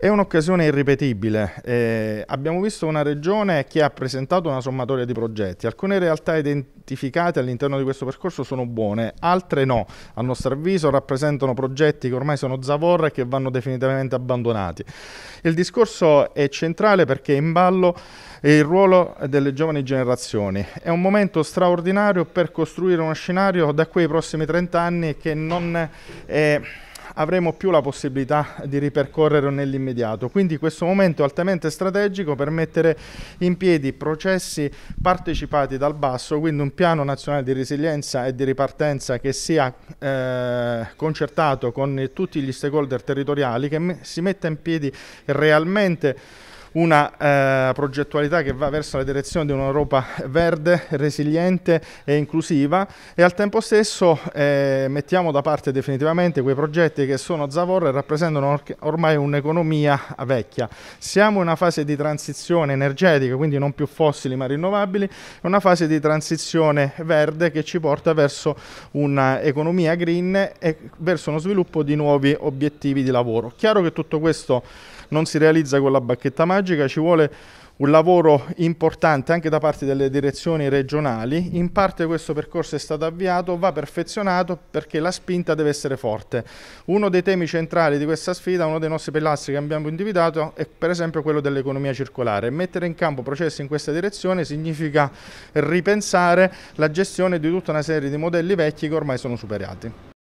È un'occasione irripetibile. Eh, abbiamo visto una regione che ha presentato una sommatoria di progetti. Alcune realtà identificate all'interno di questo percorso sono buone, altre no. A nostro avviso rappresentano progetti che ormai sono zavorra e che vanno definitivamente abbandonati. Il discorso è centrale perché è in ballo il ruolo delle giovani generazioni. È un momento straordinario per costruire uno scenario da quei prossimi 30 anni che non... è avremo più la possibilità di ripercorrere nell'immediato. Quindi questo momento è altamente strategico per mettere in piedi processi partecipati dal basso, quindi un piano nazionale di resilienza e di ripartenza che sia eh, concertato con tutti gli stakeholder territoriali, che si metta in piedi realmente una eh, progettualità che va verso la direzione di un'Europa verde, resiliente e inclusiva e al tempo stesso eh, mettiamo da parte definitivamente quei progetti che sono zavorra e rappresentano or ormai un'economia vecchia. Siamo in una fase di transizione energetica, quindi non più fossili ma rinnovabili, una fase di transizione verde che ci porta verso un'economia green e verso uno sviluppo di nuovi obiettivi di lavoro. Chiaro che tutto questo non si realizza con la bacchetta magica, ci vuole un lavoro importante anche da parte delle direzioni regionali. In parte questo percorso è stato avviato, va perfezionato perché la spinta deve essere forte. Uno dei temi centrali di questa sfida, uno dei nostri pilastri che abbiamo individuato è per esempio quello dell'economia circolare. Mettere in campo processi in questa direzione significa ripensare la gestione di tutta una serie di modelli vecchi che ormai sono superati.